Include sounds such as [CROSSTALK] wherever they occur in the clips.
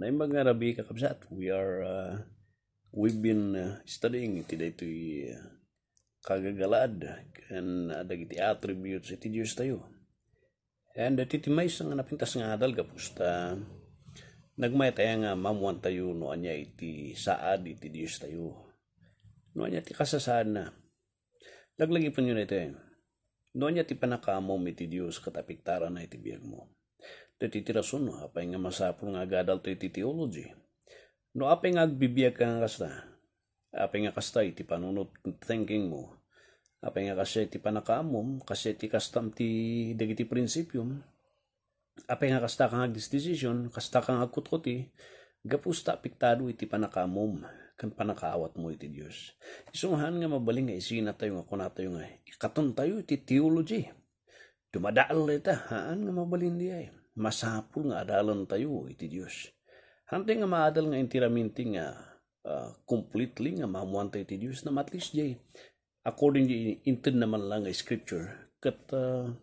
na mga Rabi kakabsat. We are, uh, we've been uh, studying today to uh, kagagalad and uh, dagiti attributes iti Diyos tayo. And uh, iti may nga napintas nga adal kapusta nagmay tayo nga mamuan tayo no anya iti saad iti Diyos tayo. No anya iti kasasaan na. Laglagi po nyo na ito eh. No anya ti panakamom iti Diyos katapiktaran na iti biyag mo tititirason no apay nga masapul nga agadal to'y teology. No apay nga agbibiyag ka nga kasta. Apay nga kasta iti panunot thinking mo. Apay nga kasi ti panakamom, kasi ti kastam ti dagiti prinsipium. Apay nga kasta kang decision, kasta kang agkutkuti, gapusta piktado iti panakamom kan panakaawat mo iti Dios. Isumahan nga mabaling nga isina tayo nga kuna tayo nga ikaton tayo iti theology. Dumadaal ita, haan nga mabalin di ay masapul nga adalan tayo iti eh, Dios. Hante nga maadal nga intiraminti nga uh, completely nga mamuan tayo iti Dios na at least jay according to intent naman lang nga scripture kat uh,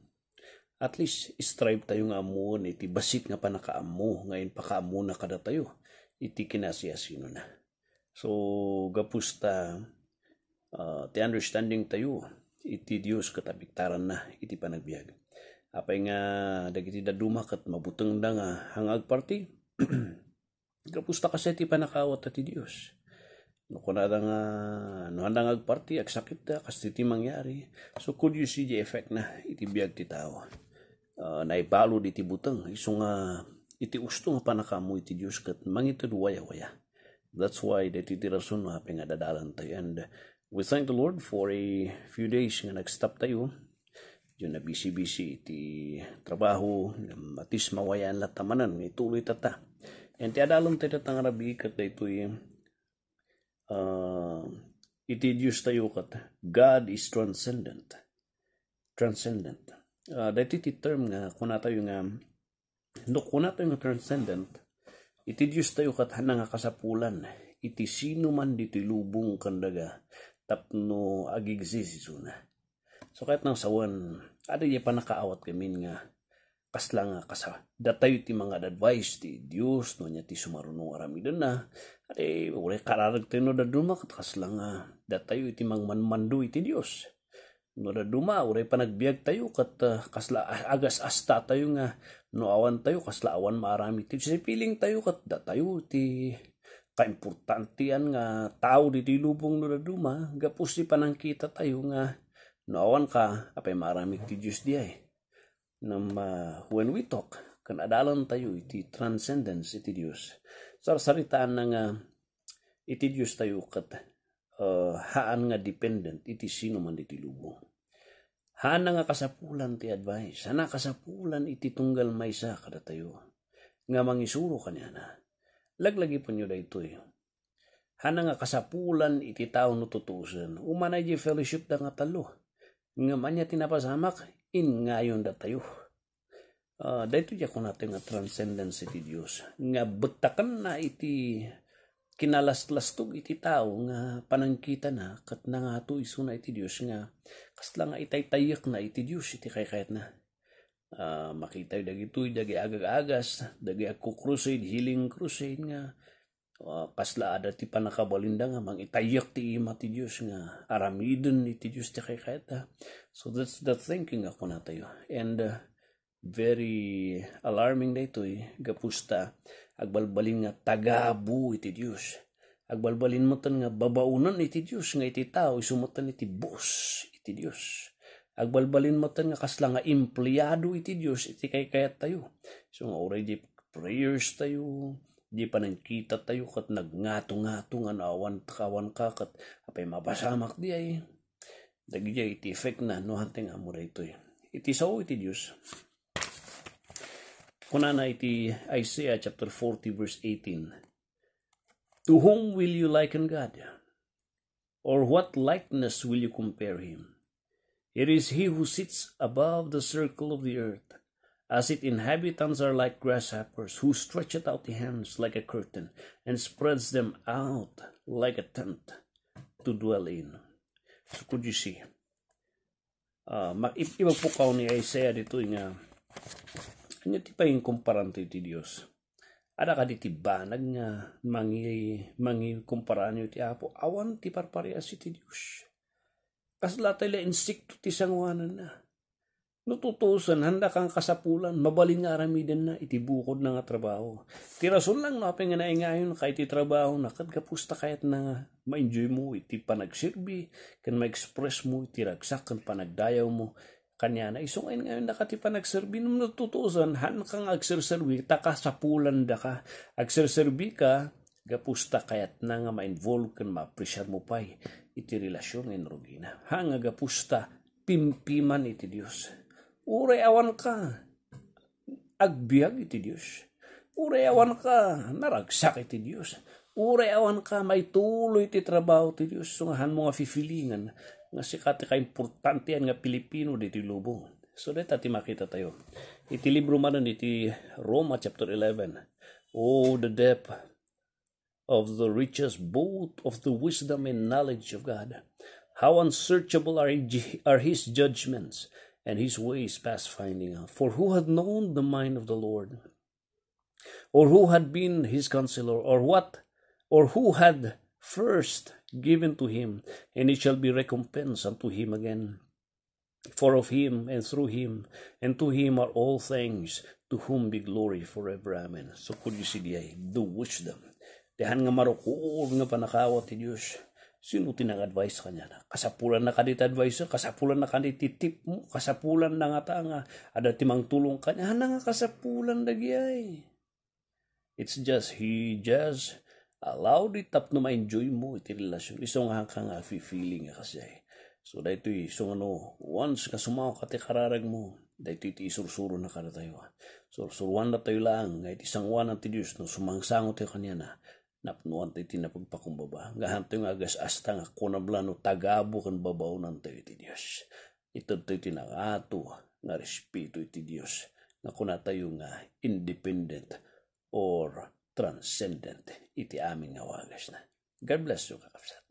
at least strive tayo nga amuon iti eh, basit nga panakaammo nga inpakaamo na kada tayo iti kinasiasino na. So gapusta uh, ti understanding tayo iti Dios katabiktaran na iti panagbiag apay nga dagiti daduma ket mabuteng da nga hangag party kapusta [CLEARS THROAT] kasi ti panakawat ti Dios no kuna nga no handang agparty agsakit da kasi ti mangyari so could you see the effect na iti biag ti tao uh, ah, naibalo di ti buteng iso nga iti usto nga panakamu iti Dios ket mangitud waya-waya that's why dati ti rason nga pingadadalan tayo and we thank the Lord for a few days nga nag tayo yun na busy-busy iti trabaho, matis mawayan la tamanan, ituloy tata. And ti adalon tayo tatang arabi kat na ito uh, ah, iti Diyos tayo kat God is transcendent. Transcendent. Uh, dahil iti term nga, kuna tayo nga, no, kuna tayo nga transcendent, iti Diyos tayo kat nga kasapulan, iti sino man diti lubong kandaga, tapno agigsis isuna So kahit nang sawan, ada di pa nakaawat kamin nga kasla nga kasa datayo ti mga advice ti Dios no nya ti sumaruno aramidon na ade ure kararag ti no daduma kat kasla nga datayo ti mangmanmando ti Dios no daduma ure panagbiag tayo kat uh, kasla agas asta tayo nga no awan tayo kasla awan maarami ti sipiling tayo kat datayo ti kaimportantian nga tao diti lubong no daduma gapos ti panangkita tayo nga noawan ka apay marami ti Diyos di ay nam ah, when we talk kan adalan tayo iti transcendence iti Diyos sarsaritaan na nga iti Diyos tayo kat uh, haan nga dependent iti sino man iti lubong Hana nga kasapulan ti advice. Hana kasapulan iti tunggal maysa kada tayo. Nga mangisuro kanya na. Laglagi po nyo da ito eh. Hana nga kasapulan iti tao no tutuusan. Umanay di fellowship da nga talo nga manya tinapasamak in ngayon datayo. Uh, ah, dahito diya ko natin nga transcendence iti Diyos. Nga bagtakan na iti kinalaslastog iti tao nga panangkita na kat na nga to iso na iti Diyos nga kasla nga itaytayak na iti Diyos iti kay kahit na. Uh, makita yung dagitoy, dagi agag-agas, dagi ako healing crusade nga uh, ada ti panakabalindang nga mangitayak ti ima ti Dios nga aramidon ni ti Dios ti kay kayta so that's the thinking ako na tayo and uh, very alarming dito eh. gapusta agbalbalin nga tagabu iti Dios agbalbalin mo tan nga babaunan iti Dios nga iti tao isumutan iti boss iti Dios agbalbalin mo tan nga kasla nga empleyado iti Dios iti kay tayo so nga already prayers tayo Di pa nang kita tayo kat nagngato-ngato nga naawan takawan ka kat apay mapasamak di ay. Dagidya iti effect na no hanting amura ito eh. Iti sao iti Diyos. Kuna na iti Isaiah chapter 40 verse 18. To whom will you liken God? Or what likeness will you compare him? It is he who sits above the circle of the earth as its inhabitants are like grasshoppers, who stretcheth out the hands like a curtain, and spreads them out like a tent to dwell in. So could you see? Uh, ah, Ibag po kao ni Isaiah dito eh, nga, ano ti pa yung kumparante ti Dios? Ada ka diti banag nga mangi, mangi kumparaan ti Apo, awan ti si ti Dios. Kasla tayo insikto ti sangwanan na Nututusan, handa kang kasapulan, mabalin nga aramiden na, itibukod na nga trabaho. Tirason lang na nga naingayon, kahit itrabaho na, kad kayat na nga, ma-enjoy mo, iti panagsirbi, kan ma-express mo, iti ragsak, kan panagdayaw mo, kanya na isungay ngayon na kati pa nagserbi nung natutusan han kang agserserbi taka sa da ka agserserbi ka gapusta kayat na nga ma-involve kan ma-pressure mo pa'y iti relasyon ngayon rugina hanga gapusta pimpiman iti Dios Ure awan ka. Agbiag iti Diyos. Ure awan ka. Naragsak iti Diyos. Ure awan ka. May tuloy iti trabaho iti Diyos. Sungahan mo nga fifilingan. Nga sikat ka importante yan nga Pilipino iti lubong. So let ati makita tayo. Iti libro man iti Roma chapter 11. Oh, the depth of the riches both of the wisdom and knowledge of God. How unsearchable are, are his judgments and his ways past finding out. For who had known the mind of the Lord? Or who had been his counselor? Or what? Or who had first given to him? And it shall be recompensed unto him again. For of him and through him and to him are all things, to whom be glory forever. Amen. So could you see the wisdom. Dahan nga marukul nga panakawat ti Diyos. Sino tinag-advise ka na? Kasapulan na kanit advisor, kasapulan na kanit tip mo, kasapulan na nga ta ada timang tulong kanya, niya, nga kasapulan na giyay. It's just, he just allowed it tap na ma-enjoy mo iti relasyon. Isong nga feeling nga kasi. So, dahito isong eh, ano, once ka sumaw ka ti kararag mo, dahito iti isursuro na ka na tayo. Sursuruan na tayo lang, ngayit isang wana ti Diyos, no, sumangsangot tayo kanya na, napunuan tayo tinapagpakumbaba. Gahan tayo nga agas asta nga kunabla no tagabo kan babaw ng tayo iti Diyos. Ito tayo tinangato nga respeto iti Diyos. Nga kuna tayo nga independent or transcendent iti aming nga wagas na. God bless you, kakapsat.